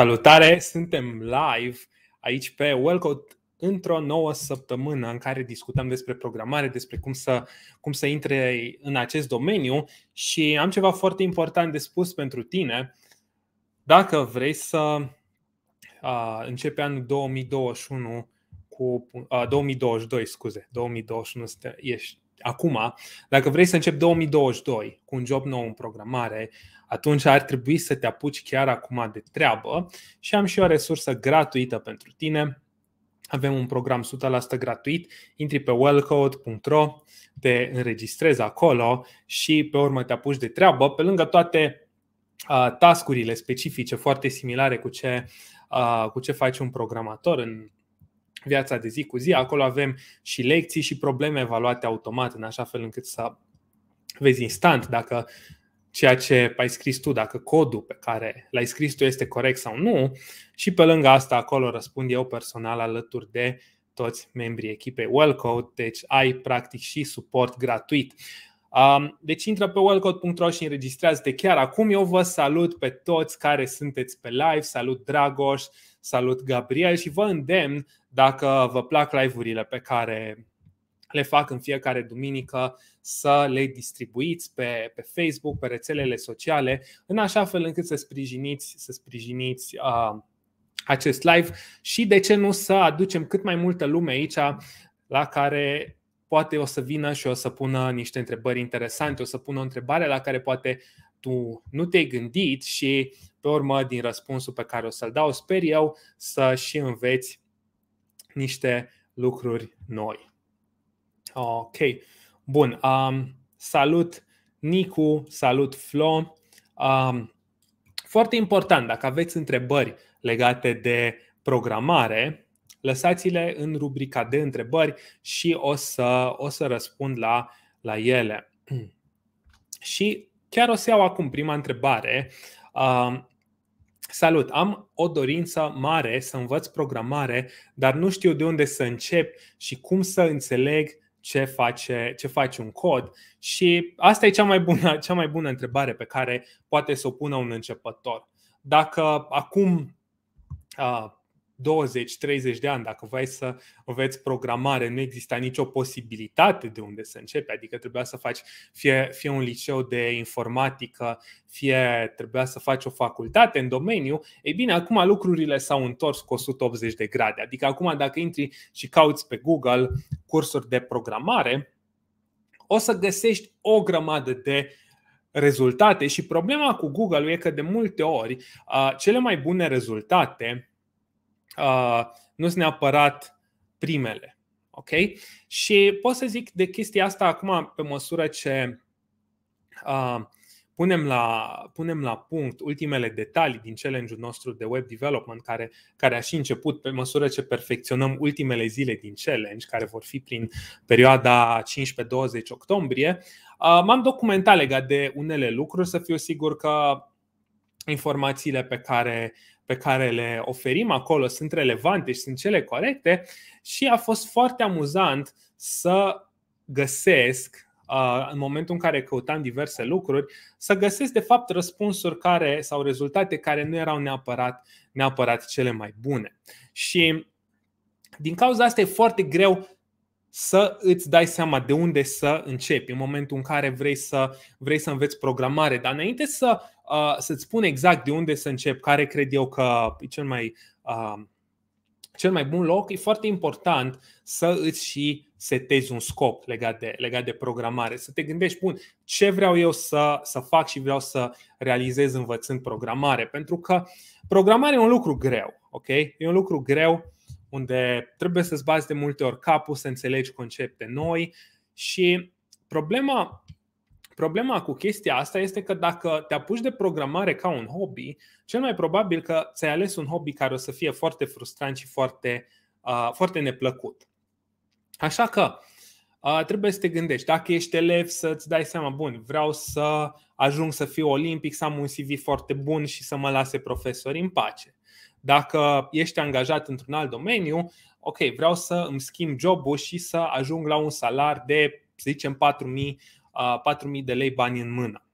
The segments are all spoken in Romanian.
Salutare! Suntem live aici pe Wellcode într-o nouă săptămână în care discutăm despre programare, despre cum să, cum să intre în acest domeniu și am ceva foarte important de spus pentru tine. Dacă vrei să uh, începe anul 2021 cu uh, 2022, scuze, 2021 ești acum, dacă vrei să începi 2022 cu un job nou în programare, atunci ar trebui să te apuci chiar acum de treabă și am și o resursă gratuită pentru tine. Avem un program 100% gratuit, intri pe wellcode.ro, te înregistrezi acolo și pe urmă te apuci de treabă, pe lângă toate tascurile specifice foarte similare cu ce, cu ce faci un programator în viața de zi cu zi. Acolo avem și lecții și probleme evaluate automat, în așa fel încât să vezi instant dacă ceea ce ai scris tu, dacă codul pe care l-ai scris tu este corect sau nu. Și pe lângă asta, acolo răspund eu personal alături de toți membrii echipei WellCode, deci ai practic și suport gratuit. Deci intră pe wellcode.ro și înregistrează-te chiar acum. Eu vă salut pe toți care sunteți pe live, salut Dragoș, Salut Gabriel și vă îndemn dacă vă plac live-urile pe care le fac în fiecare duminică să le distribuiți pe, pe Facebook, pe rețelele sociale, în așa fel încât să sprijiniți, să sprijiniți uh, acest live și de ce nu să aducem cât mai multă lume aici la care poate o să vină și o să pună niște întrebări interesante, o să pună o întrebare la care poate tu nu te-ai gândit și pe urmă, din răspunsul pe care o să-l dau, sper eu să și înveți niște lucruri noi. Ok, bun. Um, salut Nicu, salut Flo. Um, foarte important, dacă aveți întrebări legate de programare, lăsați-le în rubrica de întrebări și o să, o să răspund la, la ele. Și chiar o să iau acum prima întrebare. Salut! Am o dorință mare să învăț programare, dar nu știu de unde să încep și cum să înțeleg ce face, ce face un cod. Și asta e cea mai, bună, cea mai bună întrebare pe care poate să o pună un începător. Dacă acum 20-30 de ani, dacă vrei să înveți programare, nu exista nicio posibilitate de unde să începi, adică trebuia să faci fie, fie un liceu de informatică, fie trebuia să faci o facultate în domeniu, ei bine, acum lucrurile s-au întors cu 180 de grade. Adică acum dacă intri și cauți pe Google cursuri de programare, o să găsești o grămadă de rezultate și problema cu Google e că de multe ori cele mai bune rezultate Uh, nu sunt neapărat primele. Ok? Și pot să zic de chestia asta acum, pe măsură ce uh, punem, la, punem la punct ultimele detalii din challenge-ul nostru de web development, care, care a și început pe măsură ce perfecționăm ultimele zile din challenge, care vor fi prin perioada 15-20 octombrie, uh, m-am documentat legat de unele lucruri, să fiu sigur că informațiile pe care pe care le oferim acolo sunt relevante și sunt cele corecte și a fost foarte amuzant să găsesc în momentul în care căutam diverse lucruri, să găsesc de fapt răspunsuri care sau rezultate care nu erau neapărat, neapărat cele mai bune. Și din cauza asta e foarte greu să îți dai seama de unde să începi în momentul în care vrei să, vrei să înveți programare. Dar înainte să să-ți spun exact de unde să încep, care cred eu că e cel mai, uh, cel mai bun loc, e foarte important să îți și setezi un scop legat de, legat de programare, să te gândești, bun, ce vreau eu să, să fac și vreau să realizez învățând programare, pentru că programarea e un lucru greu, ok? E un lucru greu unde trebuie să-ți bați de multe ori capul, să înțelegi concepte noi și problema Problema cu chestia asta este că dacă te apuci de programare ca un hobby, cel mai probabil că ți-ai ales un hobby care o să fie foarte frustrant și foarte, uh, foarte neplăcut. Așa că uh, trebuie să te gândești, dacă ești elev, să-ți dai seama, bun, vreau să ajung să fiu olimpic, să am un CV foarte bun și să mă lase profesorii în pace. Dacă ești angajat într-un alt domeniu, ok, vreau să îmi schimb jobul și să ajung la un salar de, să zicem, 4000 4.000 de lei bani în mână.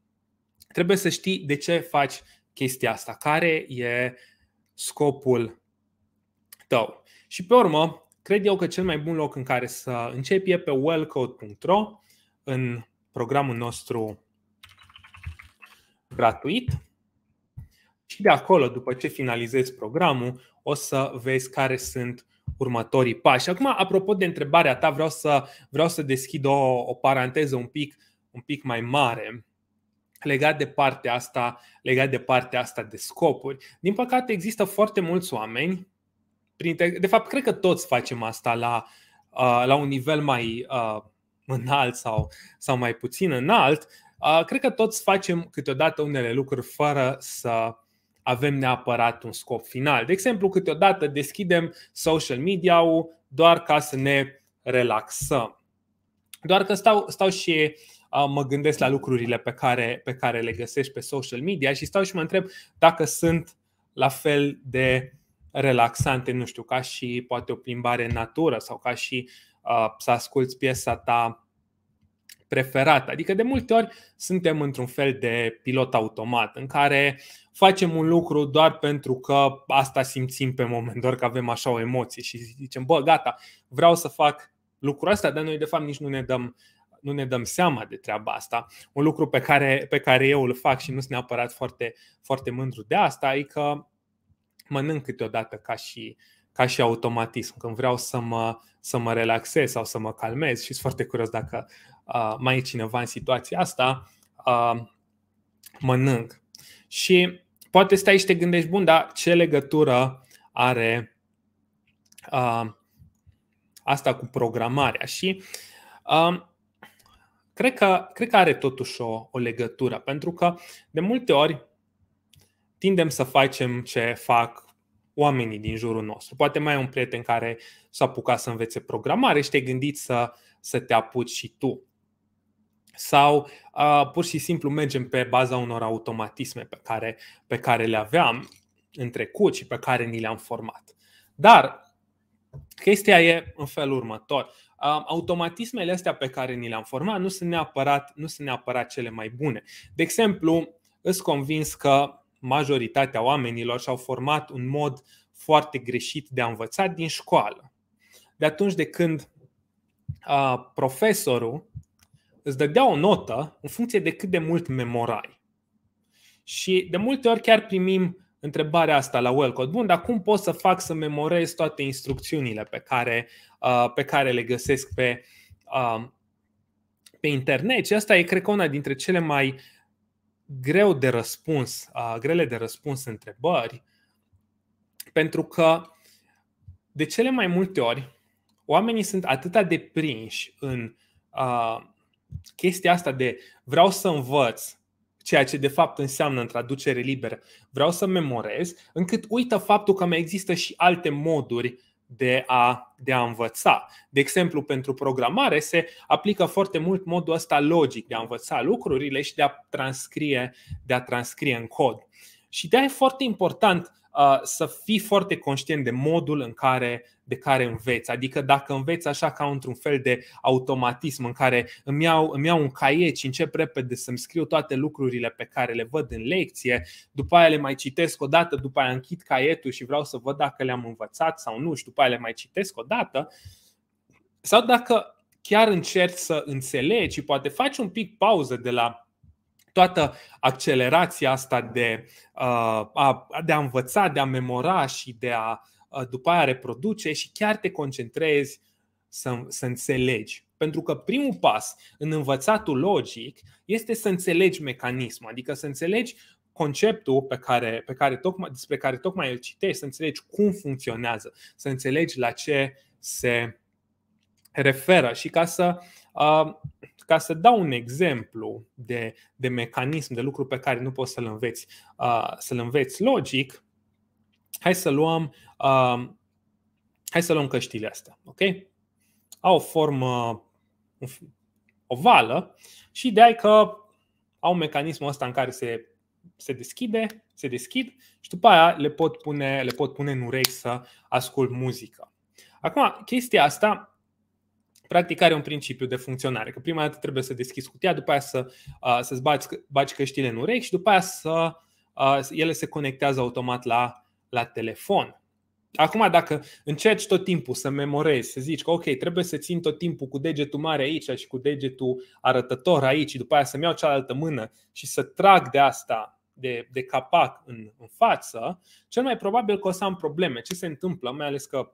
Trebuie să știi de ce faci chestia asta, care e scopul tău. Și pe urmă, cred eu că cel mai bun loc în care să începi e pe wellcode.ro, în programul nostru gratuit. Și de acolo, după ce finalizezi programul, o să vezi care sunt următorii pași. Acum, apropo de întrebarea ta, vreau să, vreau să deschid o, o paranteză un pic un pic mai mare legat de partea asta, legat de partea asta de scopuri. Din păcate există foarte mulți oameni printre, de fapt cred că toți facem asta la uh, la un nivel mai uh, înalt sau sau mai puțin înalt. Uh, cred că toți facem câteodată unele lucruri fără să avem neapărat un scop final. De exemplu, câteodată deschidem social media-ul doar ca să ne relaxăm. Doar că stau, stau și mă gândesc la lucrurile pe care, pe care le găsești pe social media și stau și mă întreb dacă sunt la fel de relaxante, nu știu, ca și poate o plimbare în natură sau ca și uh, să asculți piesa ta preferată. Adică de multe ori suntem într-un fel de pilot automat în care facem un lucru doar pentru că asta simțim pe moment, doar că avem așa o emoție și zicem, bă, gata, vreau să fac lucrul ăsta, dar noi de fapt nici nu ne dăm nu ne dăm seama de treaba asta. Un lucru pe care, pe care eu îl fac și nu sunt neapărat foarte, foarte mândru de asta e că mănânc câteodată ca și, ca și automatism, când vreau să mă, să mă relaxez sau să mă calmez și sunt foarte curios dacă uh, mai e cineva în situația asta, uh, mănânc. Și poate stai și te gândești, bun, dar ce legătură are uh, asta cu programarea? Și uh, cred că, cred că are totuși o, o legătură, pentru că de multe ori tindem să facem ce fac oamenii din jurul nostru. Poate mai ai un prieten care s-a apucat să învețe programare și te-ai gândit să, să te apuci și tu. Sau uh, pur și simplu mergem pe baza unor automatisme pe care, pe care le aveam în trecut și pe care ni le-am format. Dar chestia e în felul următor automatismele astea pe care ni le-am format nu sunt neapărat, nu sunt neapărat cele mai bune. De exemplu, îți convins că majoritatea oamenilor și-au format un mod foarte greșit de a învăța din școală. De atunci de când uh, profesorul îți dădea o notă în funcție de cât de mult memorai. Și de multe ori chiar primim întrebarea asta la Wellcode. Bun, dar cum pot să fac să memorez toate instrucțiunile pe care, uh, pe care le găsesc pe, uh, pe internet? Și asta e, cred că, una dintre cele mai greu de răspuns, uh, grele de răspuns întrebări, pentru că de cele mai multe ori oamenii sunt atât de prinși în uh, chestia asta de vreau să învăț, ceea ce de fapt înseamnă în traducere liberă. Vreau să memorez, încât uită faptul că mai există și alte moduri de a, de a învăța. De exemplu, pentru programare se aplică foarte mult modul ăsta logic de a învăța lucrurile și de a transcrie, de a transcrie în cod. Și de e foarte important Uh, să fii foarte conștient de modul în care, de care înveți. Adică dacă înveți așa ca într-un fel de automatism în care îmi iau, îmi iau un caiet și încep repede să-mi scriu toate lucrurile pe care le văd în lecție, după aia le mai citesc o dată, după aia închid caietul și vreau să văd dacă le-am învățat sau nu și după aia le mai citesc o dată, sau dacă chiar încerci să înțelegi și poate faci un pic pauză de la toată accelerația asta de, uh, a, de a învăța, de a memora și de a uh, după aia reproduce și chiar te concentrezi să, să înțelegi. Pentru că primul pas în învățatul logic este să înțelegi mecanismul, adică să înțelegi conceptul pe care, pe care tocmai, despre care tocmai îl citești, să înțelegi cum funcționează, să înțelegi la ce se referă și ca să uh, ca să dau un exemplu de, de mecanism, de lucru pe care nu poți să-l înveți, uh, să-l înveți logic, hai să luăm, uh, hai să luăm căștile astea. ok? Au o formă ovală și de că au mecanismul ăsta în care se, se deschide, se deschid și după aia le pot pune, le pot pune în urechi să ascult muzică. Acum, chestia asta Practic are un principiu de funcționare, că prima dată trebuie să deschizi cutia, după aia să, să-ți baci, baci căștile în urechi și după aia să, ele se conectează automat la, la telefon. Acum, dacă încerci tot timpul să memorezi, să zici că ok, trebuie să țin tot timpul cu degetul mare aici și cu degetul arătător aici și după aia să-mi iau cealaltă mână și să trag de asta, de, de capac în, în față, cel mai probabil că o să am probleme. Ce se întâmplă, mai ales că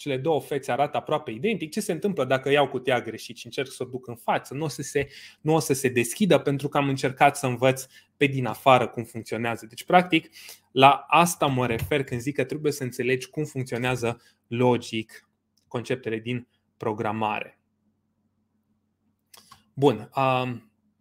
cele două fețe arată aproape identic, ce se întâmplă dacă iau cutia greșit și încerc să o duc în față? Nu o să se, nu o să se deschidă pentru că am încercat să învăț pe din afară cum funcționează. Deci, practic, la asta mă refer când zic că trebuie să înțelegi cum funcționează logic conceptele din programare. Bun.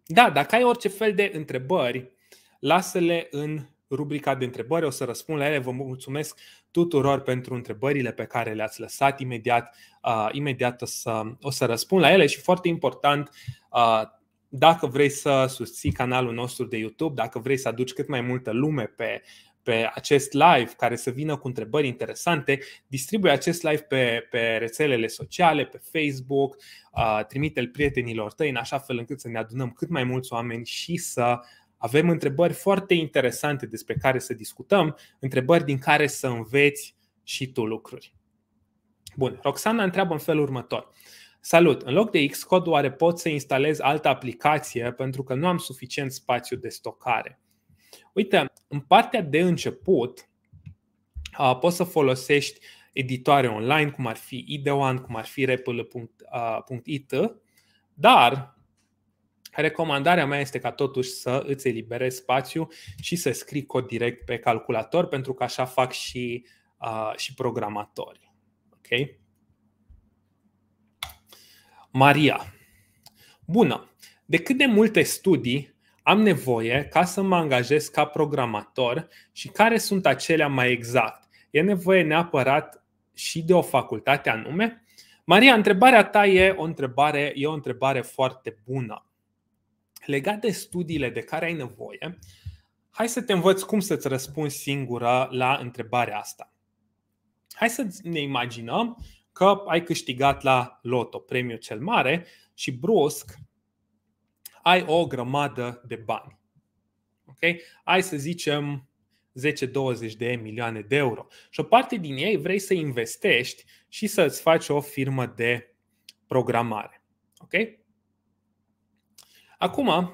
Da, dacă ai orice fel de întrebări, lasă-le în rubrica de întrebări, o să răspund la ele. Vă mulțumesc tuturor pentru întrebările pe care le-ați lăsat. Imediat, uh, imediat o, să, o să răspund la ele și foarte important, uh, dacă vrei să susții canalul nostru de YouTube, dacă vrei să aduci cât mai multă lume pe, pe acest live care să vină cu întrebări interesante, distribuie acest live pe, pe rețelele sociale, pe Facebook, uh, trimite-l prietenilor tăi în așa fel încât să ne adunăm cât mai mulți oameni și să uh, avem întrebări foarte interesante despre care să discutăm, întrebări din care să înveți și tu lucruri. Bun, Roxana întreabă în felul următor. Salut! În loc de Xcode, oare pot să instalez altă aplicație pentru că nu am suficient spațiu de stocare? Uite, în partea de început poți să folosești editoare online, cum ar fi Ideoan, cum ar fi repl.it, dar Recomandarea mea este ca totuși să îți eliberezi spațiu și să scrii cod direct pe calculator, pentru că așa fac și, uh, și programatorii. Ok? Maria. Bună! De cât de multe studii am nevoie ca să mă angajez ca programator și care sunt acelea mai exact? E nevoie neapărat și de o facultate anume? Maria, întrebarea ta e o întrebare, e o întrebare foarte bună legat de studiile de care ai nevoie, hai să te învăț cum să-ți răspunzi singură la întrebarea asta. Hai să ne imaginăm că ai câștigat la loto, premiul cel mare, și brusc ai o grămadă de bani. Okay? Ai, să zicem, 10-20 de milioane de euro. Și o parte din ei vrei să investești și să-ți faci o firmă de programare. Okay? Acum,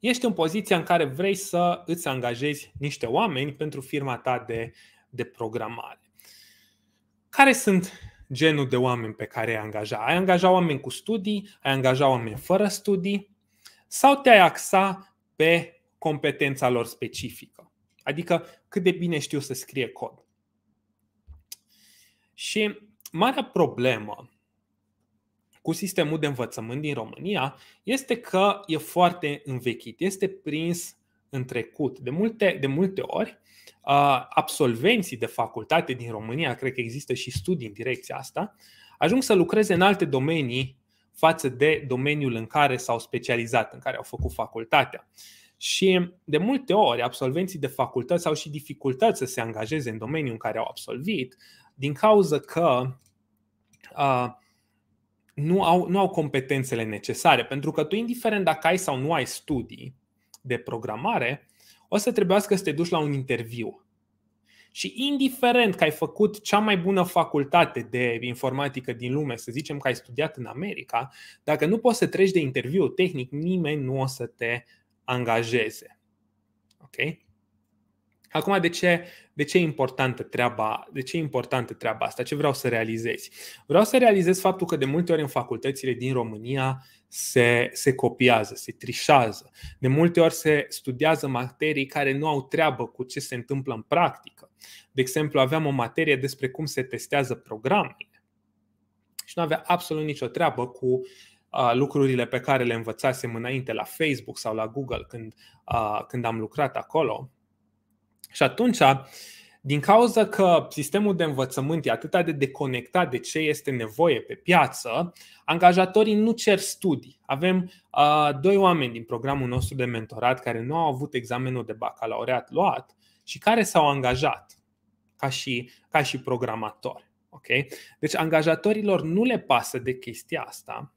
ești în poziția în care vrei să îți angajezi niște oameni pentru firma ta de, de programare. Care sunt genul de oameni pe care ai angaja? Ai angaja oameni cu studii, ai angaja oameni fără studii sau te-ai axa pe competența lor specifică? Adică cât de bine știu să scrie cod. Și marea problemă cu sistemul de învățământ din România este că e foarte învechit, este prins în trecut. De multe, de multe ori, absolvenții de facultate din România, cred că există și studii în direcția asta, ajung să lucreze în alte domenii față de domeniul în care s-au specializat, în care au făcut facultatea. Și de multe ori, absolvenții de facultăți au și dificultăți să se angajeze în domeniul în care au absolvit, din cauza că uh, nu au, nu au competențele necesare, pentru că tu, indiferent dacă ai sau nu ai studii de programare, o să trebuiască să te duci la un interviu. Și indiferent că ai făcut cea mai bună facultate de informatică din lume, să zicem că ai studiat în America, dacă nu poți să treci de interviu tehnic, nimeni nu o să te angajeze. Okay? Acum, de ce, de ce e importantă treaba, de ce e importantă treaba asta? Ce vreau să realizezi? Vreau să realizez faptul că de multe ori în facultățile din România se, se copiază, se trișează. De multe ori se studiază materii care nu au treabă cu ce se întâmplă în practică. De exemplu, aveam o materie despre cum se testează programele și nu avea absolut nicio treabă cu lucrurile pe care le învățasem înainte la Facebook sau la Google când, când am lucrat acolo și atunci, din cauza că sistemul de învățământ e atât de deconectat de ce este nevoie pe piață, angajatorii nu cer studii. Avem uh, doi oameni din programul nostru de mentorat care nu au avut examenul de bacalaureat luat și care s-au angajat ca și, ca și programator. Okay? Deci angajatorilor nu le pasă de chestia asta.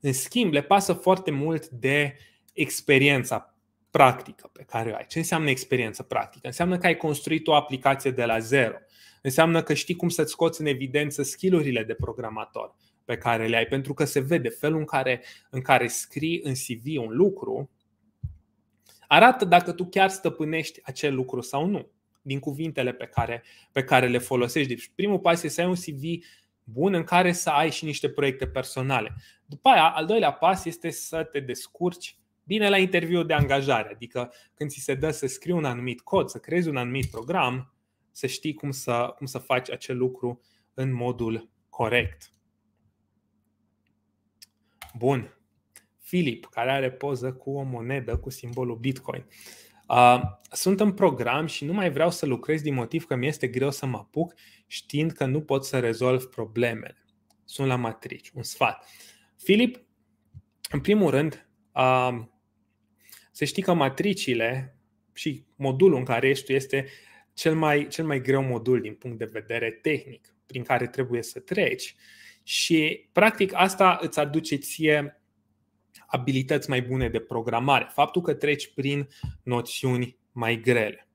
În schimb, le pasă foarte mult de experiența practică pe care o ai. Ce înseamnă experiență practică? Înseamnă că ai construit o aplicație de la zero. Înseamnă că știi cum să-ți scoți în evidență skillurile de programator pe care le ai, pentru că se vede felul în care, în care scrii în CV un lucru, arată dacă tu chiar stăpânești acel lucru sau nu, din cuvintele pe care, pe care le folosești. Deci primul pas este să ai un CV bun în care să ai și niște proiecte personale. După aia, al doilea pas este să te descurci Bine la interviu de angajare, adică când ți se dă să scrii un anumit cod, să creezi un anumit program, să știi cum să, cum să faci acel lucru în modul corect. Bun. Filip, care are poză cu o monedă cu simbolul Bitcoin. Uh, sunt în program și nu mai vreau să lucrez din motiv că mi-este greu să mă apuc știind că nu pot să rezolv problemele. Sunt la matrici, un sfat. Filip, în primul rând, uh, să știi că matricile și modulul în care ești tu este cel mai, cel mai greu modul din punct de vedere tehnic prin care trebuie să treci și practic asta îți aduce ție abilități mai bune de programare, faptul că treci prin noțiuni mai grele.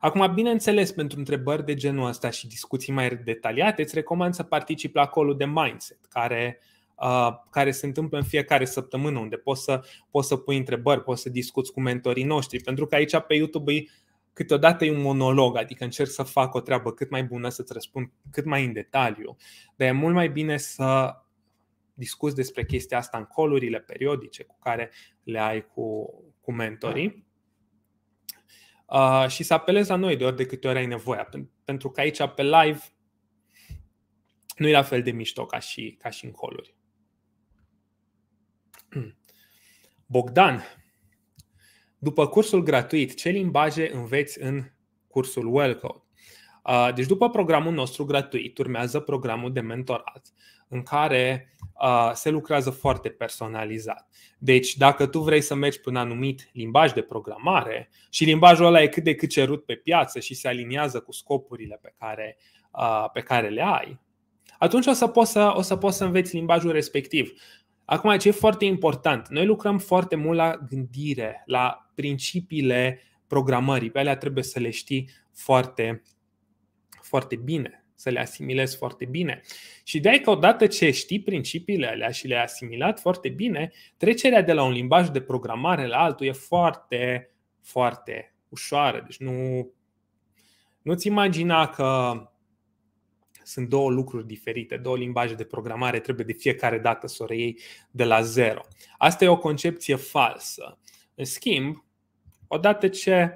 Acum, bineînțeles, pentru întrebări de genul ăsta și discuții mai detaliate, îți recomand să participi la acolo de Mindset, care uh, care se întâmplă în fiecare săptămână, unde poți să, poți să pui întrebări, poți să discuți cu mentorii noștri, pentru că aici pe YouTube e câteodată e un monolog, adică încerc să fac o treabă cât mai bună, să-ți răspund cât mai în detaliu, dar e mult mai bine să discuți despre chestia asta în colurile periodice cu care le ai cu, cu mentorii uh, și să apelezi la noi de ori de câte ori ai nevoie, pentru că aici pe live nu e la fel de mișto ca și, ca și în coluri. Bogdan, după cursul gratuit, ce limbaje înveți în cursul WellCode? Deci după programul nostru gratuit urmează programul de mentorat în care se lucrează foarte personalizat. Deci dacă tu vrei să mergi pe un anumit limbaj de programare și limbajul ăla e cât de cât cerut pe piață și se aliniază cu scopurile pe care, pe care le ai, atunci o să, poți să, o să poți să înveți limbajul respectiv. Acum, ce e foarte important, noi lucrăm foarte mult la gândire, la principiile programării. Pe alea trebuie să le știi foarte, foarte bine, să le asimilezi foarte bine. Și de că odată ce știi principiile alea și le-ai asimilat foarte bine, trecerea de la un limbaj de programare la altul e foarte, foarte ușoară. Deci nu, nu-ți imagina că sunt două lucruri diferite, două limbaje de programare, trebuie de fiecare dată să o reiei de la zero. Asta e o concepție falsă. În schimb, odată ce,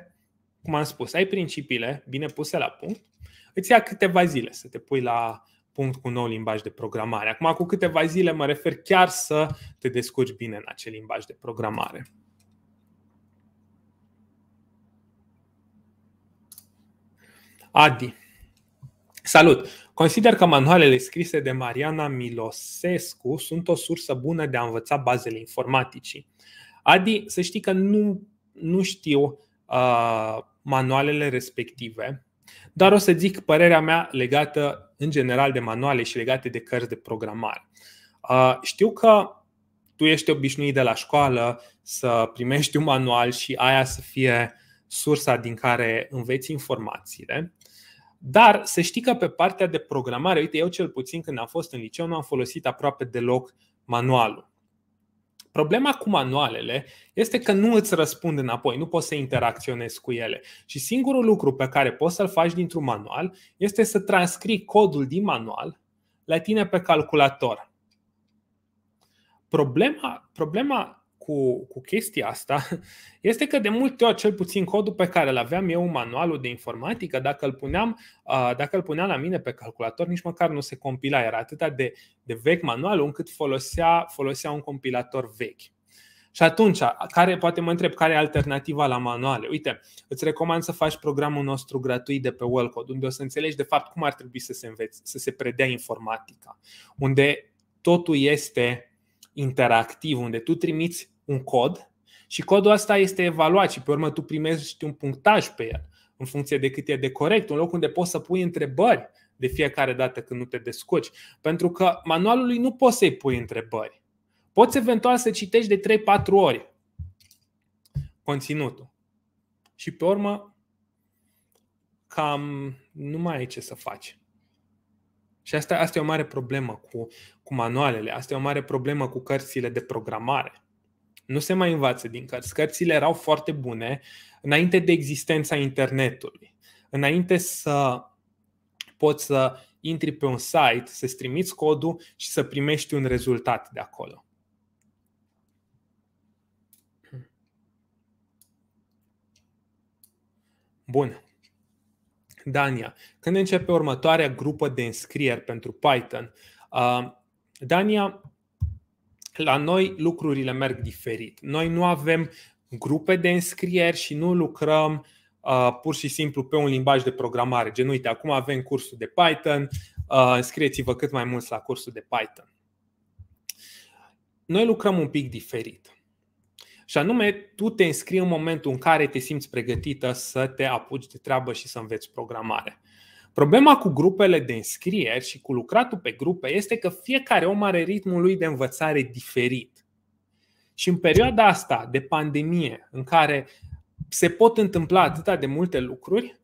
cum am spus, ai principiile bine puse la punct, îți ia câteva zile să te pui la punct cu un nou limbaj de programare. Acum, cu câteva zile mă refer chiar să te descurci bine în acel limbaj de programare. Adi. Salut! Consider că manualele scrise de Mariana Milosescu sunt o sursă bună de a învăța bazele informaticii. Adi, să știi că nu, nu știu uh, manualele respective, dar o să zic părerea mea legată în general de manuale și legate de cărți de programare. Uh, știu că tu ești obișnuit de la școală să primești un manual și aia să fie sursa din care înveți informațiile. Dar să știi că pe partea de programare, uite, eu cel puțin când am fost în liceu nu am folosit aproape deloc manualul. Problema cu manualele este că nu îți răspund înapoi, nu poți să interacționezi cu ele. Și singurul lucru pe care poți să-l faci dintr-un manual este să transcrii codul din manual la tine pe calculator. Problema, problema cu, cu chestia asta este că de multe ori, cel puțin codul pe care îl aveam eu, manualul de informatică, dacă îl puneam, dacă îl puneam la mine pe calculator, nici măcar nu se compila. Era atât de, de vechi manualul încât folosea, folosea un compilator vechi. Și atunci, care, poate mă întreb, care e alternativa la manuale? Uite, îți recomand să faci programul nostru gratuit de pe WellCode, unde o să înțelegi de fapt cum ar trebui să se înveți, să se predea informatica, unde totul este interactiv unde tu trimiți un cod și codul ăsta este evaluat și pe urmă tu primești un punctaj pe el în funcție de cât e de corect, un loc unde poți să pui întrebări de fiecare dată când nu te descurci. Pentru că manualului nu poți să-i pui întrebări. Poți eventual să citești de 3-4 ori conținutul. Și pe urmă, cam nu mai ai ce să faci. Și asta, asta e o mare problemă cu, cu manualele, asta e o mare problemă cu cărțile de programare. Nu se mai învață din cărți. Cărțile erau foarte bune înainte de existența internetului. Înainte să poți să intri pe un site, să-ți trimiți codul și să primești un rezultat de acolo. Bun. Dania. Când începe următoarea grupă de înscrieri pentru Python? Dania, la noi lucrurile merg diferit. Noi nu avem grupe de înscrieri și nu lucrăm pur și simplu pe un limbaj de programare. Gen, uite, acum avem cursul de Python, înscrieți-vă cât mai mulți la cursul de Python. Noi lucrăm un pic diferit. Și anume, tu te înscrii în momentul în care te simți pregătită să te apuci de treabă și să înveți programare. Problema cu grupele de înscrieri și cu lucratul pe grupe este că fiecare om are ritmul lui de învățare diferit. Și în perioada asta de pandemie, în care se pot întâmpla atâta de multe lucruri,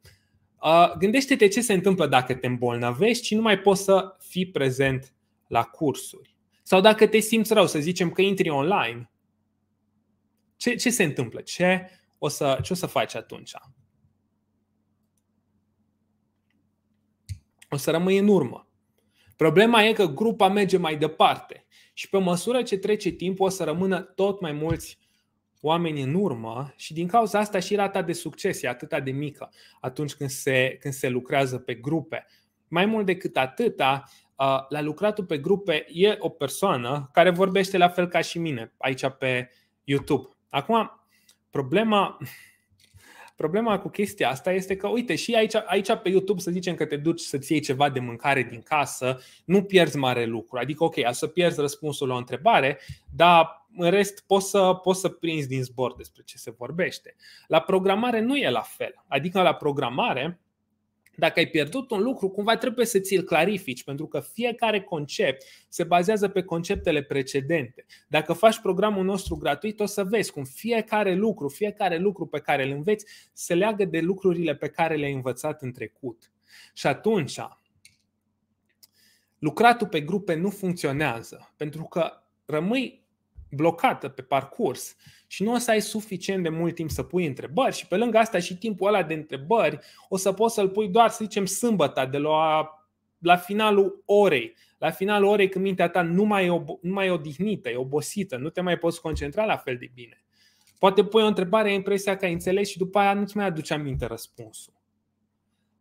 gândește-te ce se întâmplă dacă te îmbolnăvești și nu mai poți să fii prezent la cursuri. Sau dacă te simți rău, să zicem că intri online ce, ce se întâmplă? Ce o să, ce o să faci atunci? O să rămâi în urmă. Problema e că grupa merge mai departe și pe măsură ce trece timp o să rămână tot mai mulți oameni în urmă și din cauza asta și rata de succes e atâta de mică atunci când se, când se lucrează pe grupe. Mai mult decât atâta, la lucratul pe grupe e o persoană care vorbește la fel ca și mine aici pe YouTube. Acum, problema, problema cu chestia asta este că, uite, și aici, aici pe YouTube să zicem că te duci să-ți iei ceva de mâncare din casă, nu pierzi mare lucru. Adică, ok, să pierzi răspunsul la o întrebare, dar în rest poți să, poți să prinzi din zbor despre ce se vorbește. La programare nu e la fel. Adică la programare, dacă ai pierdut un lucru, cumva trebuie să ți-l clarifici, pentru că fiecare concept se bazează pe conceptele precedente. Dacă faci programul nostru gratuit, o să vezi cum fiecare lucru, fiecare lucru pe care îl înveți, se leagă de lucrurile pe care le-ai învățat în trecut. Și atunci, lucratul pe grupe nu funcționează, pentru că rămâi blocată pe parcurs și nu o să ai suficient de mult timp să pui întrebări și pe lângă asta și timpul ăla de întrebări o să poți să-l pui doar, să zicem, sâmbătă de la, la finalul orei, la finalul orei când mintea ta nu mai, e ob- nu mai e odihnită, e obosită, nu te mai poți concentra la fel de bine. Poate pui o întrebare, ai impresia că ai înțeles și după aia nu-ți mai aduce aminte răspunsul.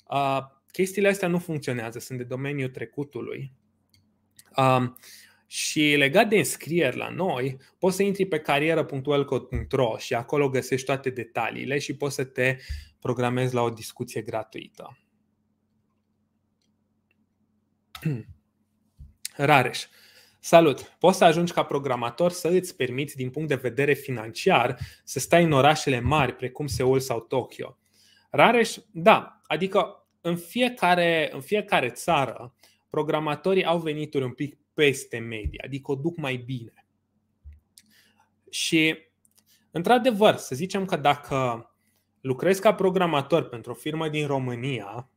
Uh, chestiile astea nu funcționează, sunt de domeniul trecutului. Uh, și legat de înscrieri la noi, poți să intri pe carieră.elco.ro și acolo găsești toate detaliile și poți să te programezi la o discuție gratuită. Rareș. Salut! Poți să ajungi ca programator să îți permiți, din punct de vedere financiar, să stai în orașele mari, precum Seul sau Tokyo. Rareș, da, adică în fiecare, în fiecare țară, programatorii au venituri un pic peste medie, adică o duc mai bine. Și, într-adevăr, să zicem că dacă lucrezi ca programator pentru o firmă din România,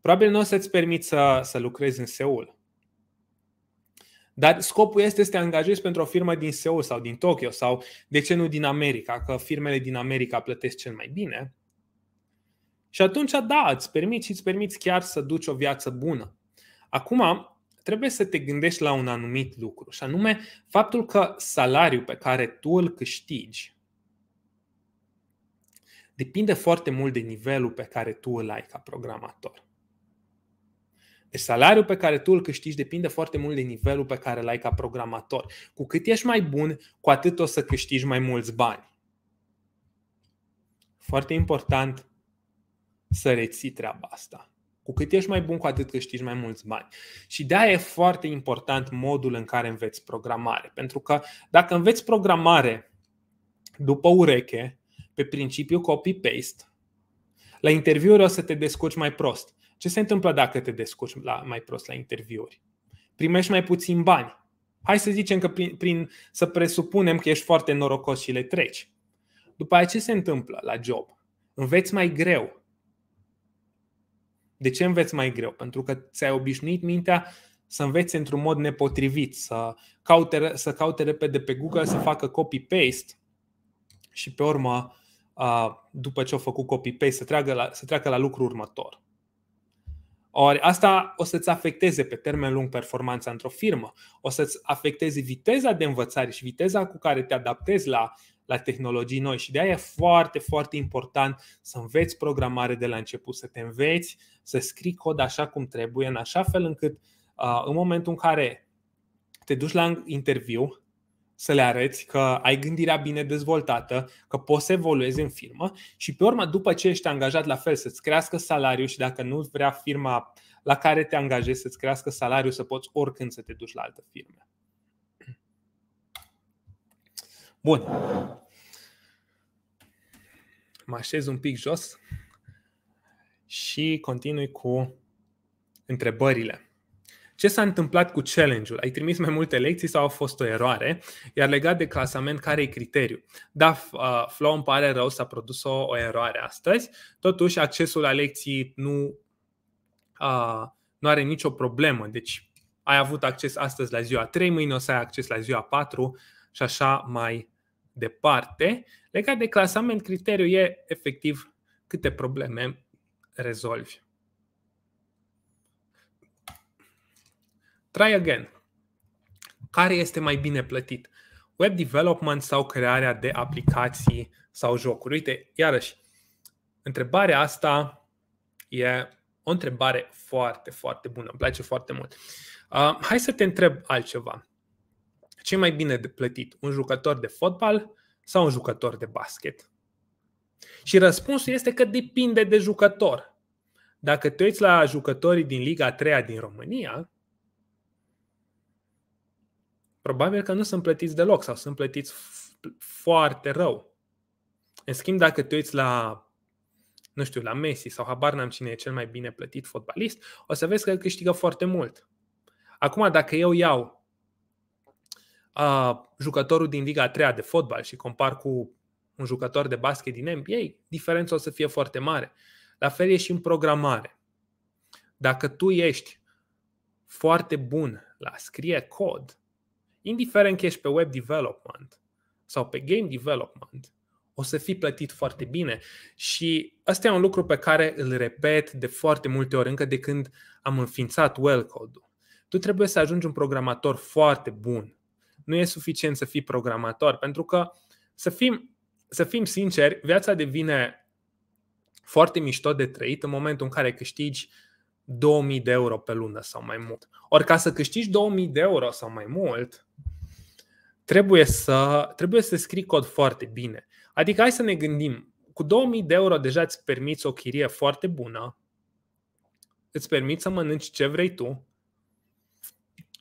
probabil nu o să-ți permiți să, să lucrezi în Seul. Dar scopul este să te angajezi pentru o firmă din Seul sau din Tokyo sau, de ce nu, din America, că firmele din America plătesc cel mai bine. Și atunci, da, îți permiți și îți permiți chiar să duci o viață bună. Acum, trebuie să te gândești la un anumit lucru, și anume faptul că salariul pe care tu îl câștigi depinde foarte mult de nivelul pe care tu îl ai ca programator. Deci salariul pe care tu îl câștigi depinde foarte mult de nivelul pe care îl ai ca programator. Cu cât ești mai bun, cu atât o să câștigi mai mulți bani. Foarte important să reții treaba asta. Cu cât ești mai bun, cu atât câștigi mai mulți bani. Și de aia e foarte important modul în care înveți programare. Pentru că dacă înveți programare după ureche, pe principiu copy-paste, la interviuri o să te descurci mai prost. Ce se întâmplă dacă te descurci la, mai prost la interviuri? Primești mai puțin bani. Hai să zicem că prin, prin să presupunem că ești foarte norocos și le treci. După aceea ce se întâmplă la job? Înveți mai greu, de ce înveți mai greu? Pentru că ți-ai obișnuit mintea să înveți într-un mod nepotrivit, să caute, să caute repede pe Google, să facă copy-paste și pe urmă, după ce au făcut copy-paste, să treacă la, să treacă la lucru următor. Ori asta o să-ți afecteze pe termen lung performanța într-o firmă, o să-ți afecteze viteza de învățare și viteza cu care te adaptezi la la tehnologii noi și de aia e foarte, foarte important să înveți programare de la început, să te înveți să scrii cod așa cum trebuie, în așa fel încât în momentul în care te duci la interviu, să le arăți că ai gândirea bine dezvoltată, că poți să evoluezi în firmă și pe urmă, după ce ești angajat, la fel, să-ți crească salariul și dacă nu vrea firma la care te angajezi să-ți crească salariul, să poți oricând să te duci la altă firmă. Bun. Mă așez un pic jos și continui cu întrebările. Ce s-a întâmplat cu challenge-ul? Ai trimis mai multe lecții sau a fost o eroare? Iar legat de clasament, care e criteriul? Da, uh, Flow îmi pare rău, s-a produs o, o eroare astăzi. Totuși, accesul la lecții nu, uh, nu are nicio problemă. Deci, ai avut acces astăzi la ziua 3, mâine o să ai acces la ziua 4 și așa mai departe. Legat de clasament, criteriul e efectiv câte probleme rezolvi. Try again. Care este mai bine plătit? Web development sau crearea de aplicații sau jocuri? Uite, iarăși, întrebarea asta e o întrebare foarte, foarte bună. Îmi place foarte mult. Uh, hai să te întreb altceva ce mai bine de plătit, un jucător de fotbal sau un jucător de basket? Și răspunsul este că depinde de jucător. Dacă te uiți la jucătorii din Liga 3 din România, probabil că nu sunt plătiți deloc sau sunt plătiți foarte rău. În schimb, dacă te uiți la nu știu, la Messi sau habar n-am cine e cel mai bine plătit fotbalist, o să vezi că câștigă foarte mult. Acum, dacă eu iau a, jucătorul din Liga 3 de fotbal și compar cu un jucător de basket din NBA, diferența o să fie foarte mare. La fel e și în programare. Dacă tu ești foarte bun la scrie cod, indiferent că ești pe web development sau pe game development, o să fii plătit foarte bine. Și ăsta e un lucru pe care îl repet de foarte multe ori, încă de când am înființat Wellcode-ul. Tu trebuie să ajungi un programator foarte bun nu e suficient să fii programator, pentru că să fim, să fim sinceri, viața devine foarte mișto de trăit în momentul în care câștigi 2000 de euro pe lună sau mai mult. Ori ca să câștigi 2000 de euro sau mai mult, trebuie să, trebuie să scrii cod foarte bine. Adică hai să ne gândim, cu 2000 de euro deja îți permiți o chirie foarte bună, îți permiți să mănânci ce vrei tu,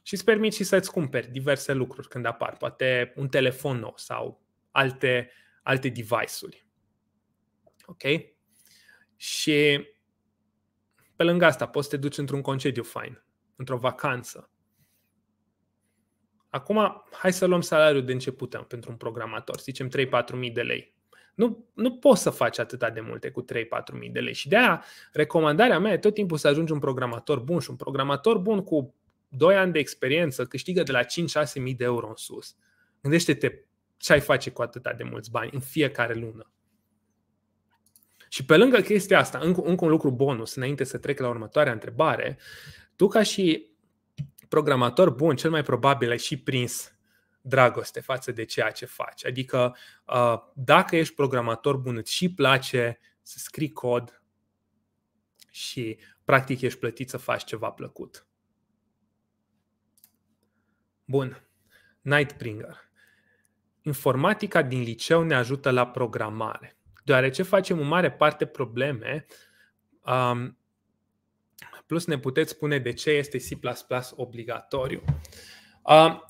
și îți permit și să-ți cumperi diverse lucruri când apar, poate un telefon nou sau alte, alte device-uri. Ok? Și pe lângă asta poți să te duci într-un concediu fain, într-o vacanță. Acum, hai să luăm salariul de început pentru un programator, să zicem 3 4000 mii de lei. Nu, nu poți să faci atât de multe cu 3 4000 mii de lei și de aia recomandarea mea e tot timpul să ajungi un programator bun și un programator bun cu 2 ani de experiență câștigă de la 5-6 mii de euro în sus. Gândește-te ce ai face cu atâta de mulți bani în fiecare lună. Și pe lângă chestia asta, încă, încă un lucru bonus, înainte să trec la următoarea întrebare, tu ca și programator bun, cel mai probabil ai și prins dragoste față de ceea ce faci. Adică uh, dacă ești programator bun, îți și place să scrii cod și practic ești plătit să faci ceva plăcut. Bun. Nightbringer. Informatica din liceu ne ajută la programare, deoarece facem în mare parte probleme. Um, plus ne puteți spune de ce este C++ obligatoriu. Uh,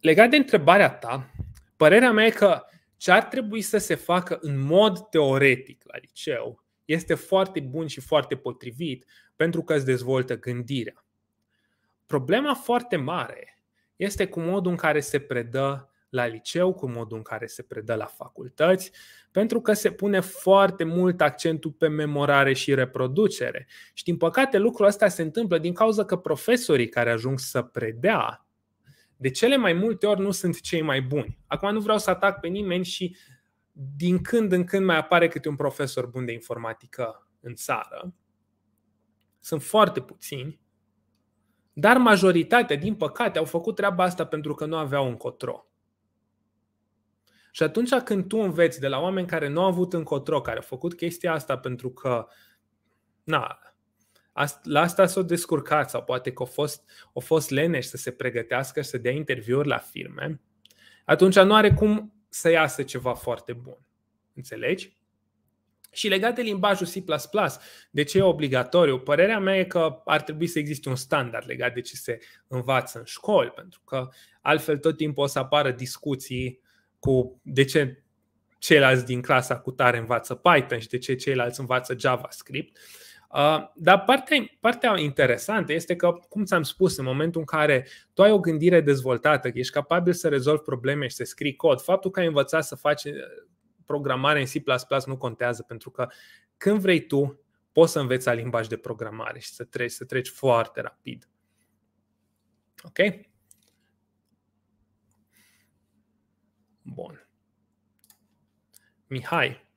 legat de întrebarea ta, părerea mea e că ce ar trebui să se facă în mod teoretic la liceu este foarte bun și foarte potrivit pentru că îți dezvoltă gândirea. Problema foarte mare este cu modul în care se predă la liceu, cu modul în care se predă la facultăți, pentru că se pune foarte mult accentul pe memorare și reproducere. Și din păcate lucrul ăsta se întâmplă din cauza că profesorii care ajung să predea, de cele mai multe ori nu sunt cei mai buni. Acum nu vreau să atac pe nimeni și din când în când mai apare câte un profesor bun de informatică în țară. Sunt foarte puțini, dar majoritatea, din păcate, au făcut treaba asta pentru că nu aveau încotro. Și atunci când tu înveți de la oameni care nu au avut încotro, care au făcut chestia asta pentru că na, la asta s-au descurcat sau poate că au fost, au fost leneși să se pregătească și să dea interviuri la firme, atunci nu are cum să iasă ceva foarte bun. Înțelegi? Și legat de limbajul C++, de ce e obligatoriu? Părerea mea e că ar trebui să existe un standard legat de ce se învață în școli, pentru că altfel tot timpul o să apară discuții cu de ce ceilalți din clasa cu tare învață Python și de ce ceilalți învață JavaScript. Uh, dar partea, partea interesantă este că, cum ți-am spus, în momentul în care tu ai o gândire dezvoltată, că ești capabil să rezolvi probleme și să scrii cod, faptul că ai învățat să faci programare în C++ nu contează pentru că când vrei tu, poți să înveți alt limbaj de programare și să treci, să treci foarte rapid. Ok? Bun. Mihai.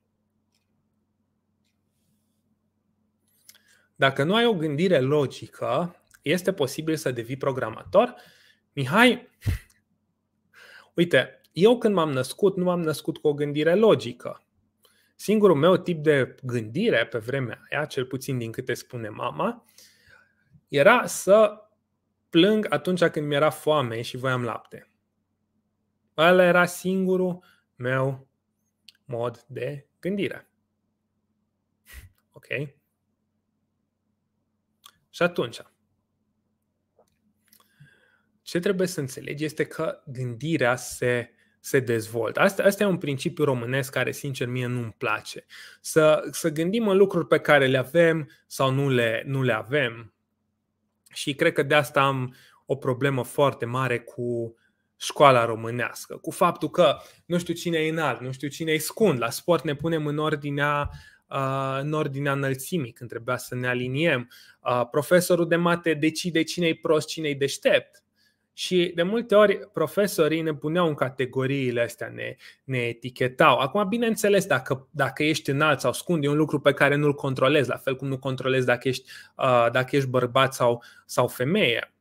Dacă nu ai o gândire logică, este posibil să devii programator. Mihai, uite, eu când m-am născut, nu m-am născut cu o gândire logică. Singurul meu tip de gândire pe vremea aia, cel puțin din câte spune mama, era să plâng atunci când mi-era foame și voiam lapte. Ăla era singurul meu mod de gândire. Ok? Și atunci, ce trebuie să înțelegi este că gândirea se se dezvoltă. Asta, asta e un principiu românesc care, sincer, mie nu-mi place. Să, să gândim în lucruri pe care le avem sau nu le, nu le avem. Și cred că de asta am o problemă foarte mare cu școala românească, cu faptul că nu știu cine e înalt, nu știu cine e scund, la sport ne punem în ordinea în ordinea înălțimii, când trebuia să ne aliniem. Profesorul de mate decide cine e prost, cine e deștept. Și de multe ori profesorii ne puneau în categoriile astea, ne, ne etichetau. Acum, bineînțeles, dacă, dacă ești înalt sau scund, e un lucru pe care nu-l controlezi, la fel cum nu controlezi dacă ești, uh, dacă ești bărbat sau, sau femeie.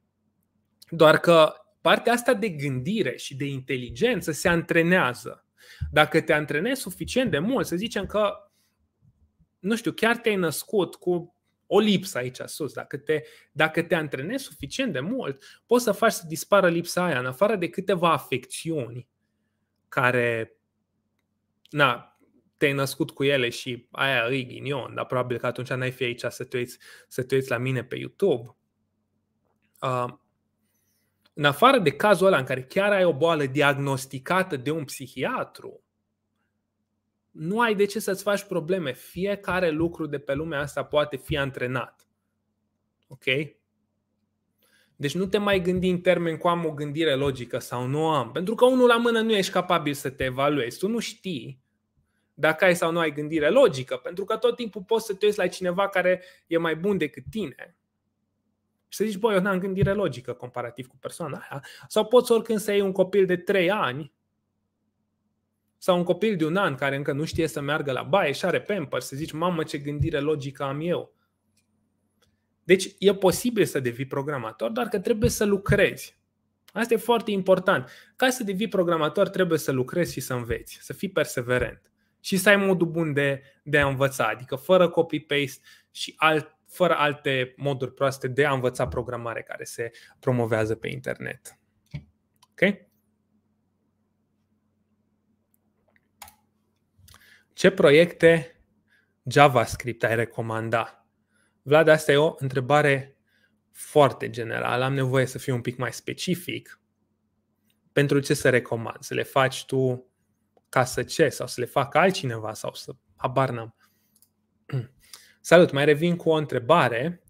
Doar că partea asta de gândire și de inteligență se antrenează. Dacă te antrenezi suficient de mult, să zicem că, nu știu, chiar te-ai născut cu o lipsă aici sus. Dacă te, dacă te antrenezi suficient de mult, poți să faci să dispară lipsa aia, în afară de câteva afecțiuni care na, te-ai născut cu ele și aia îi ghinion, dar probabil că atunci n-ai fi aici să te uiți, să te uiți la mine pe YouTube. Uh, în afară de cazul ăla în care chiar ai o boală diagnosticată de un psihiatru, nu ai de ce să-ți faci probleme. Fiecare lucru de pe lumea asta poate fi antrenat. Ok? Deci nu te mai gândi în termeni cu am o gândire logică sau nu am. Pentru că unul la mână nu ești capabil să te evaluezi. Tu nu știi dacă ai sau nu ai gândire logică. Pentru că tot timpul poți să te uiți la cineva care e mai bun decât tine. Și să zici, băi, eu n-am gândire logică comparativ cu persoana aia. Sau poți oricând să iei un copil de 3 ani sau un copil de un an care încă nu știe să meargă la baie și are pamper, să zici, mamă ce gândire logică am eu. Deci e posibil să devii programator, doar că trebuie să lucrezi. Asta e foarte important. Ca să devii programator trebuie să lucrezi și să înveți, să fii perseverent și să ai modul bun de, de a învăța, adică fără copy-paste și alt, fără alte moduri proaste de a învăța programare care se promovează pe internet. Okay? Ce proiecte JavaScript ai recomanda? Vlad, asta e o întrebare foarte generală. Am nevoie să fiu un pic mai specific. Pentru ce să recomand? Să le faci tu ca să ce? Sau să le facă altcineva? Sau să... Habar n-am. Salut, mai revin cu o întrebare.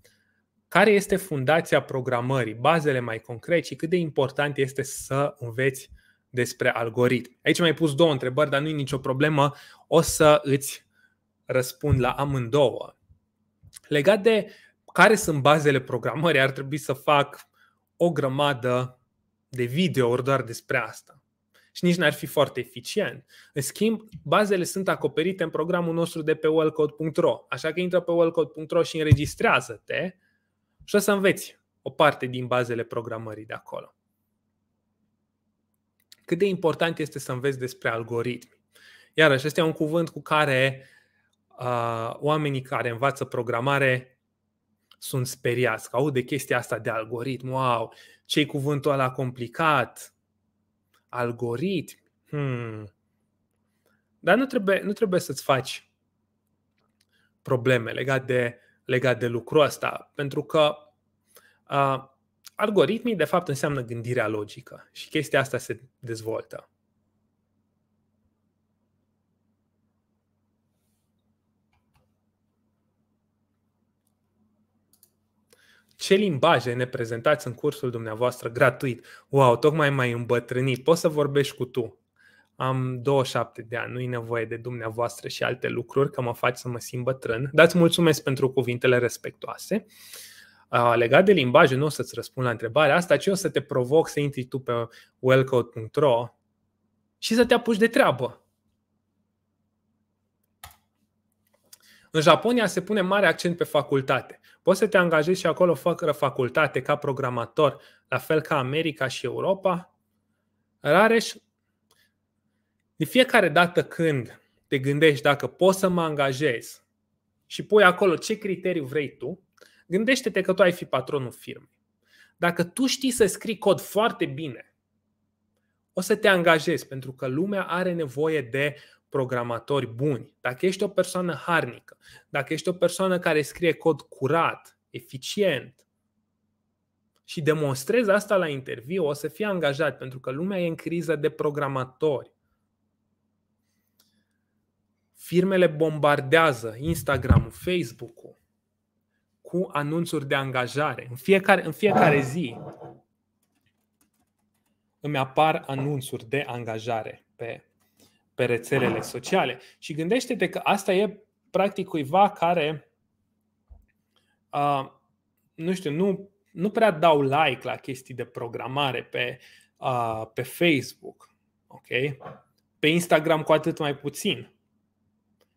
Care este fundația programării, bazele mai concret și cât de important este să înveți despre algoritm. Aici mi-ai pus două întrebări, dar nu e nicio problemă. O să îți răspund la amândouă. Legat de care sunt bazele programării, ar trebui să fac o grămadă de videouri doar despre asta. Și nici n-ar fi foarte eficient. În schimb, bazele sunt acoperite în programul nostru de pe wellcode.ro. Așa că intră pe wellcode.ro și înregistrează-te și o să înveți o parte din bazele programării de acolo cât de important este să înveți despre algoritmi. Iarăși, este un cuvânt cu care uh, oamenii care învață programare sunt speriați, că de chestia asta de algoritm, wow, ce cuvântul ăla complicat, algoritm, hmm. Dar nu trebuie, nu trebuie să-ți faci probleme legate de, legat de lucrul ăsta, pentru că uh, Algoritmii, de fapt, înseamnă gândirea logică și chestia asta se dezvoltă. ce limbaje ne prezentați în cursul dumneavoastră gratuit. Wow, tocmai mai îmbătrânit, poți să vorbești cu tu. Am 27 de ani, nu-i nevoie de dumneavoastră și alte lucruri, că mă faci să mă simt bătrân. Dați mulțumesc pentru cuvintele respectoase. Uh, Legat de limbaj, nu o să-ți răspund la întrebarea asta, ci o să te provoc să intri tu pe wellcode.ro și să te apuci de treabă. În Japonia se pune mare accent pe facultate. Poți să te angajezi și acolo fără facultate ca programator, la fel ca America și Europa. Rareș, de fiecare dată când te gândești dacă poți să mă angajez și pui acolo ce criteriu vrei tu, Gândește-te că tu ai fi patronul firmei. Dacă tu știi să scrii cod foarte bine, o să te angajezi pentru că lumea are nevoie de programatori buni. Dacă ești o persoană harnică, dacă ești o persoană care scrie cod curat, eficient și demonstrezi asta la interviu, o să fii angajat pentru că lumea e în criză de programatori. Firmele bombardează Instagram-ul, Facebook-ul cu anunțuri de angajare. În fiecare, în fiecare zi îmi apar anunțuri de angajare pe, pe rețelele sociale. Și gândește-te că asta e practic cuiva care, uh, nu știu, nu, nu prea dau like la chestii de programare pe, uh, pe Facebook, ok? Pe Instagram cu atât mai puțin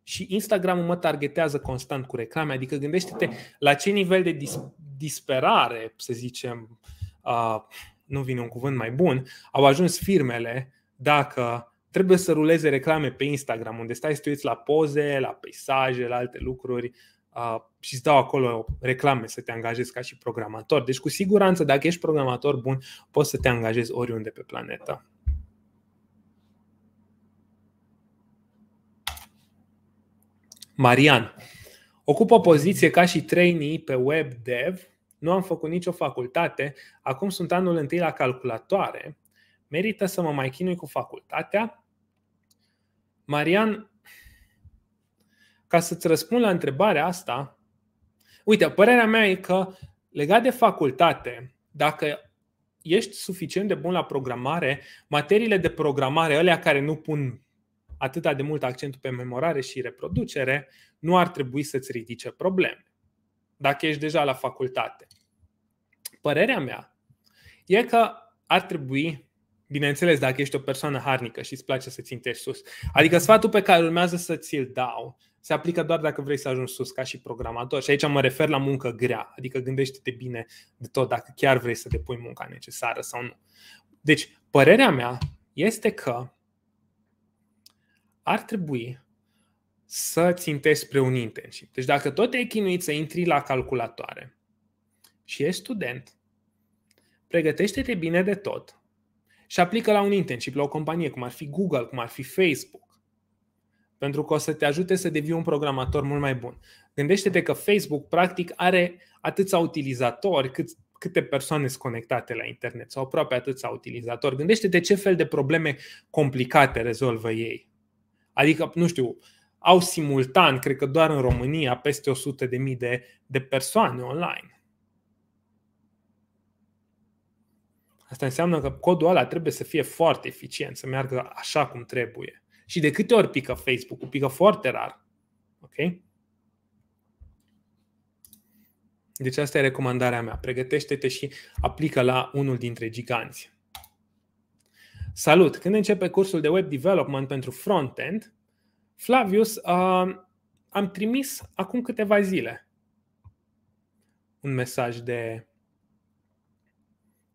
și Instagram mă targetează constant cu reclame. Adică gândește-te la ce nivel de dis- disperare, să zicem, uh, nu vine un cuvânt mai bun, au ajuns firmele dacă trebuie să ruleze reclame pe Instagram, unde stai să uiți la poze, la peisaje, la alte lucruri uh, și îți dau acolo reclame să te angajezi ca și programator. Deci, cu siguranță, dacă ești programator bun, poți să te angajezi oriunde pe planetă. Marian. Ocupă o poziție ca și trainee pe web dev. Nu am făcut nicio facultate. Acum sunt anul întâi la calculatoare. Merită să mă mai chinui cu facultatea? Marian, ca să-ți răspund la întrebarea asta, uite, părerea mea e că legat de facultate, dacă ești suficient de bun la programare, materiile de programare, alea care nu pun atâta de mult accentul pe memorare și reproducere, nu ar trebui să-ți ridice probleme dacă ești deja la facultate. Părerea mea e că ar trebui, bineînțeles, dacă ești o persoană harnică și îți place să țintești sus, adică sfatul pe care urmează să ți-l dau se aplică doar dacă vrei să ajungi sus ca și programator. Și aici mă refer la muncă grea, adică gândește-te bine de tot dacă chiar vrei să depui munca necesară sau nu. Deci, părerea mea este că ar trebui să țintești spre un internship. Deci dacă tot te-ai chinuit să intri la calculatoare și ești student, pregătește-te bine de tot și aplică la un internship, la o companie, cum ar fi Google, cum ar fi Facebook. Pentru că o să te ajute să devii un programator mult mai bun. Gândește-te că Facebook, practic, are atâția utilizatori cât câte persoane sunt conectate la internet sau aproape atâția utilizatori. Gândește-te ce fel de probleme complicate rezolvă ei. Adică, nu știu, au simultan, cred că doar în România, peste 100.000 de, de, de persoane online. Asta înseamnă că codul ăla trebuie să fie foarte eficient, să meargă așa cum trebuie. Și de câte ori pică facebook Pică foarte rar. Ok? Deci asta e recomandarea mea. Pregătește-te și aplică la unul dintre giganți. Salut! Când începe cursul de web development pentru frontend, Flavius, uh, am trimis acum câteva zile un mesaj de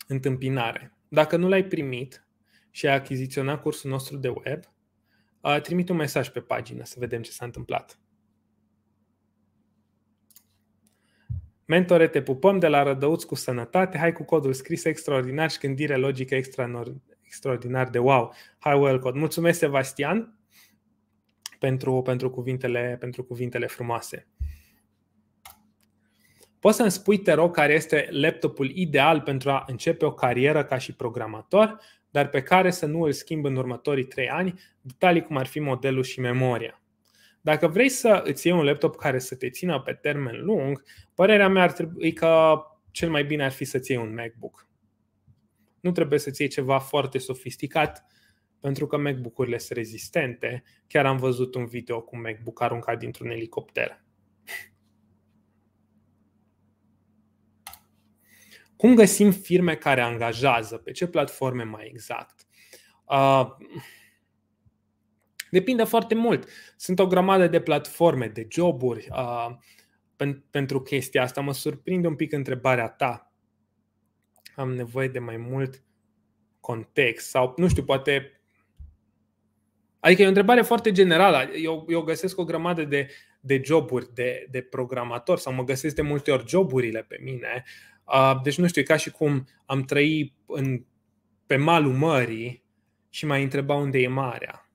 întâmpinare. Dacă nu l-ai primit și ai achiziționat cursul nostru de web, uh, trimite un mesaj pe pagină să vedem ce s-a întâmplat. Mentore, te pupăm de la Rădăuți cu sănătate, hai cu codul scris extraordinar și gândire logică extraordinară extraordinar de wow. Hi welcome. Mulțumesc, Sebastian, pentru, pentru, cuvintele, pentru cuvintele frumoase. Poți să-mi spui, te rog, care este laptopul ideal pentru a începe o carieră ca și programator, dar pe care să nu îl schimb în următorii trei ani, detalii cum ar fi modelul și memoria. Dacă vrei să îți iei un laptop care să te țină pe termen lung, părerea mea ar trebui că cel mai bine ar fi să-ți iei un MacBook. Nu trebuie să-ți iei ceva foarte sofisticat, pentru că MacBook-urile sunt rezistente. Chiar am văzut un video cu MacBook aruncat dintr-un elicopter. Cum găsim firme care angajează? Pe ce platforme mai exact? Uh, depinde foarte mult. Sunt o grămadă de platforme, de joburi uh, pentru chestia asta. Mă surprinde un pic întrebarea ta am nevoie de mai mult context sau, nu știu, poate... Adică e o întrebare foarte generală. Eu, eu găsesc o grămadă de, de joburi de, de programator sau mă găsesc de multe ori joburile pe mine. Deci, nu știu, e ca și cum am trăit în, pe malul mării și mai întreba unde e marea.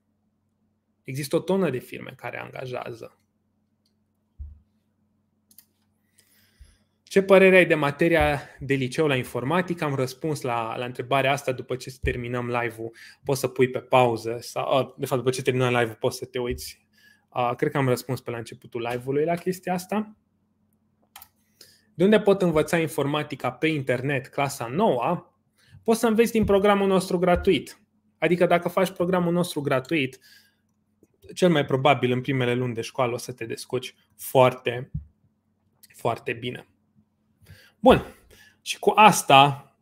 Există o tonă de firme care angajează Ce părere ai de materia de liceu la informatică? Am răspuns la, la întrebarea asta după ce terminăm live-ul. Poți să pui pe pauză sau, de fapt, după ce terminăm live-ul poți să te uiți. cred că am răspuns pe la începutul live-ului la chestia asta. De unde pot învăța informatica pe internet, clasa nouă? Poți să înveți din programul nostru gratuit. Adică dacă faci programul nostru gratuit, cel mai probabil în primele luni de școală o să te descurci foarte, foarte bine. Bun. Și cu asta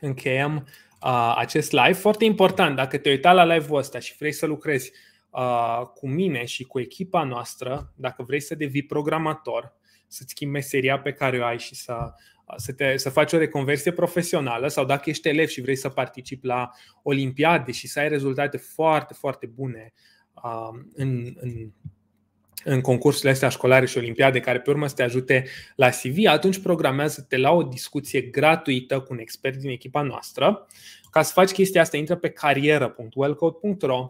încheiem uh, acest live. Foarte important, dacă te uiți la live-ul ăsta și vrei să lucrezi uh, cu mine și cu echipa noastră, dacă vrei să devii programator, să-ți schimbi meseria pe care o ai și să, uh, să, te, să faci o reconversie profesională sau dacă ești elev și vrei să participi la olimpiade și să ai rezultate foarte, foarte bune uh, în, în în concursurile astea școlare și olimpiade care pe urmă să te ajute la CV, atunci programează-te la o discuție gratuită cu un expert din echipa noastră. Ca să faci chestia asta, intră pe carieră.wellcode.ro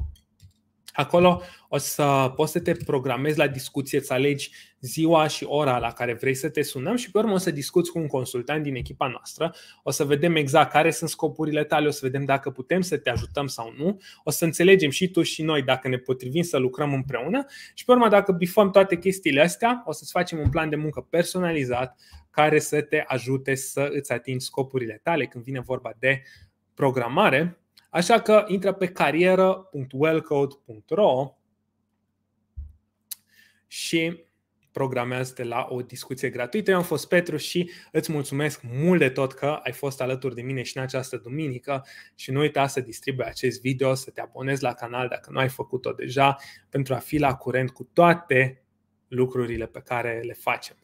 Acolo o să poți să te programezi la discuție, să alegi ziua și ora la care vrei să te sunăm și pe urmă o să discuți cu un consultant din echipa noastră. O să vedem exact care sunt scopurile tale, o să vedem dacă putem să te ajutăm sau nu. O să înțelegem și tu și noi dacă ne potrivim să lucrăm împreună și pe urmă dacă bifăm toate chestiile astea, o să-ți facem un plan de muncă personalizat care să te ajute să îți atingi scopurile tale când vine vorba de programare Așa că intră pe carieră.wellcode.ro și programează-te la o discuție gratuită. Eu am fost Petru și îți mulțumesc mult de tot că ai fost alături de mine și în această duminică și nu uita să distribui acest video, să te abonezi la canal dacă nu ai făcut-o deja pentru a fi la curent cu toate lucrurile pe care le facem.